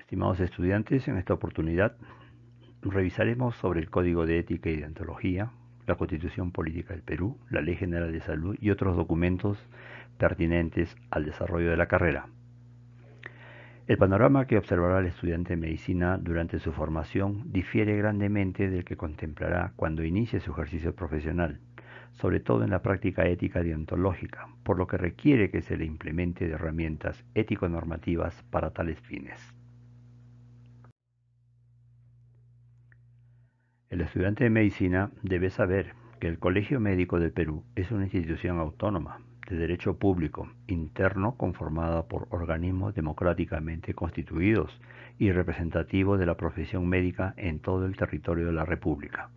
Estimados estudiantes, en esta oportunidad revisaremos sobre el Código de Ética y de la Constitución Política del Perú, la Ley General de Salud y otros documentos pertinentes al desarrollo de la carrera. El panorama que observará el estudiante de medicina durante su formación difiere grandemente del que contemplará cuando inicie su ejercicio profesional, sobre todo en la práctica ética deontológica, por lo que requiere que se le implemente de herramientas ético-normativas para tales fines. El estudiante de medicina debe saber que el Colegio Médico de Perú es una institución autónoma de derecho público interno conformada por organismos democráticamente constituidos y representativos de la profesión médica en todo el territorio de la República,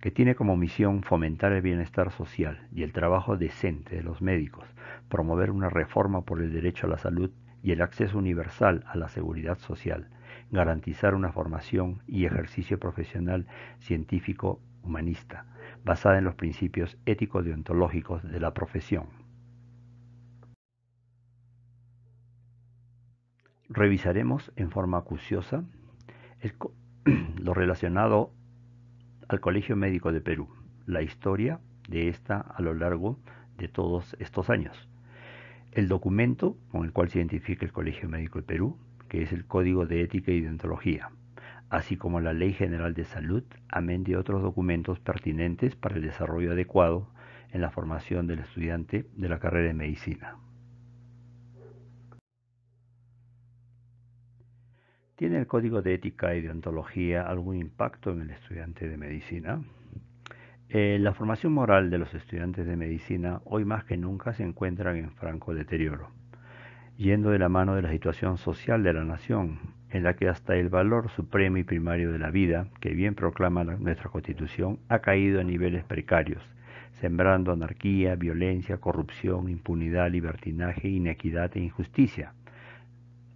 que tiene como misión fomentar el bienestar social y el trabajo decente de los médicos, promover una reforma por el derecho a la salud y el acceso universal a la seguridad social, garantizar una formación y ejercicio profesional científico humanista, basada en los principios ético-deontológicos de la profesión. Revisaremos en forma acuciosa lo relacionado al Colegio Médico de Perú, la historia de esta a lo largo de todos estos años el documento con el cual se identifica el Colegio Médico del Perú, que es el Código de Ética y Deontología, así como la Ley General de Salud, amén de otros documentos pertinentes para el desarrollo adecuado en la formación del estudiante de la carrera de medicina. ¿Tiene el Código de Ética y Deontología algún impacto en el estudiante de medicina? Eh, la formación moral de los estudiantes de medicina hoy más que nunca se encuentra en franco deterioro, yendo de la mano de la situación social de la nación, en la que hasta el valor supremo y primario de la vida, que bien proclama nuestra Constitución, ha caído a niveles precarios, sembrando anarquía, violencia, corrupción, impunidad, libertinaje, inequidad e injusticia.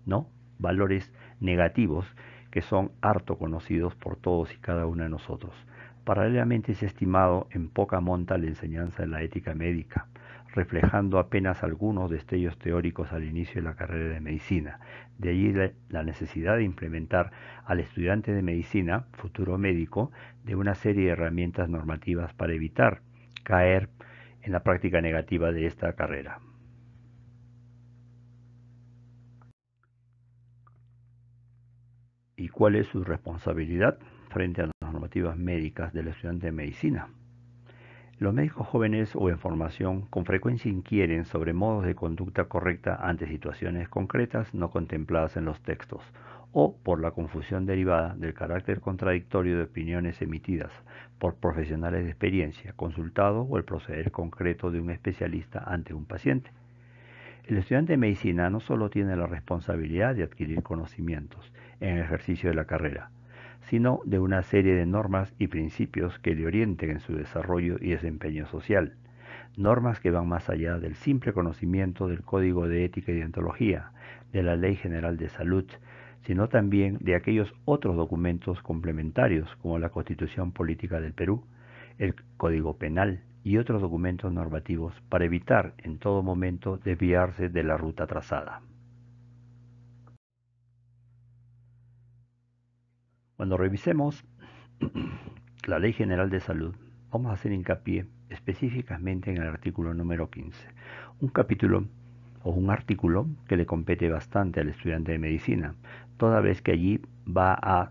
¿No? Valores negativos que son harto conocidos por todos y cada uno de nosotros Paralelamente es estimado en poca monta la enseñanza de la ética médica, reflejando apenas algunos destellos teóricos al inicio de la carrera de medicina. De allí la, necesidad de implementar al estudiante de medicina, futuro médico, de una serie de herramientas normativas para evitar caer en la práctica negativa de esta carrera. ¿Y cuál es su responsabilidad frente a médicas del estudiante de medicina. Los médicos jóvenes o en formación con frecuencia inquieren sobre modos de conducta correcta ante situaciones concretas no contempladas en los textos o por la confusión derivada del carácter contradictorio de opiniones emitidas por profesionales de experiencia, consultado o el proceder concreto de un especialista ante un paciente. El estudiante de medicina no solo tiene la responsabilidad de adquirir conocimientos en el ejercicio de la carrera, sino de una serie de normas y principios que le orienten en su desarrollo y desempeño social. Normas que van más allá del simple conocimiento del Código de Ética y Deontología, de la Ley General de Salud, sino también de aquellos otros documentos complementarios como la Constitución Política del Perú, el Código Penal y otros documentos normativos para evitar en todo momento desviarse de la ruta trazada. Cuando revisemos la Ley General de Salud, vamos a hacer hincapié específicamente en el artículo número 15, un capítulo o un artículo que le compete bastante al estudiante de medicina, toda vez que allí va a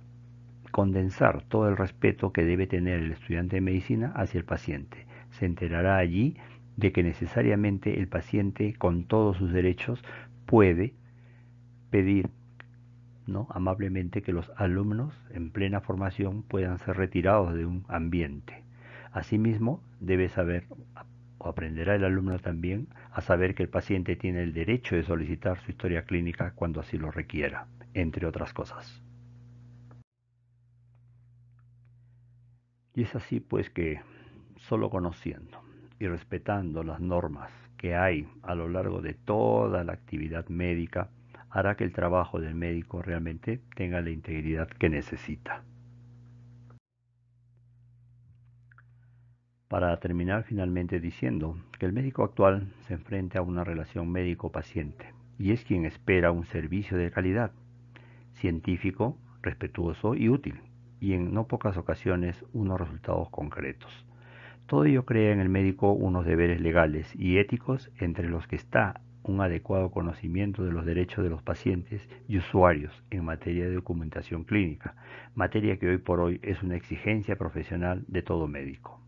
condensar todo el respeto que debe tener el estudiante de medicina hacia el paciente. Se enterará allí de que necesariamente el paciente, con todos sus derechos, puede pedir amablemente que los alumnos en plena formación puedan ser retirados de un ambiente. Asimismo, debe saber o aprenderá el alumno también a saber que el paciente tiene el derecho de solicitar su historia clínica cuando así lo requiera, entre otras cosas. Y es así pues que solo conociendo y respetando las normas que hay a lo largo de toda la actividad médica, hará que el trabajo del médico realmente tenga la integridad que necesita. Para terminar finalmente diciendo que el médico actual se enfrenta a una relación médico-paciente y es quien espera un servicio de calidad, científico, respetuoso y útil, y en no pocas ocasiones unos resultados concretos. Todo ello crea en el médico unos deberes legales y éticos entre los que está un adecuado conocimiento de los derechos de los pacientes y usuarios en materia de documentación clínica, materia que hoy por hoy es una exigencia profesional de todo médico.